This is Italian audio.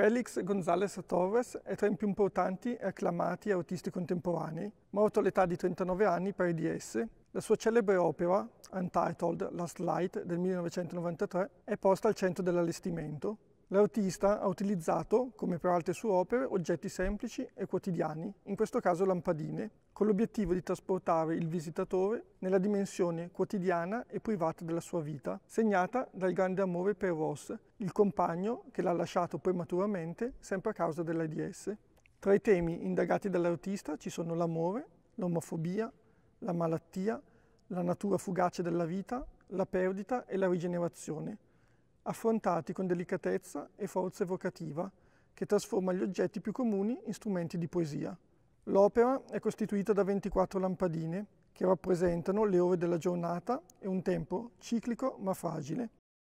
Félix González Torres è tra i più importanti e acclamati artisti contemporanei, morto all'età di 39 anni per IDS. La sua celebre opera, Untitled Last Light del 1993, è posta al centro dell'allestimento, L'artista ha utilizzato, come per altre sue opere, oggetti semplici e quotidiani, in questo caso lampadine, con l'obiettivo di trasportare il visitatore nella dimensione quotidiana e privata della sua vita, segnata dal grande amore per Ross, il compagno che l'ha lasciato prematuramente sempre a causa dell'AIDS. Tra i temi indagati dall'artista ci sono l'amore, l'omofobia, la malattia, la natura fugace della vita, la perdita e la rigenerazione, affrontati con delicatezza e forza evocativa, che trasforma gli oggetti più comuni in strumenti di poesia. L'opera è costituita da 24 lampadine, che rappresentano le ore della giornata e un tempo ciclico ma fragile,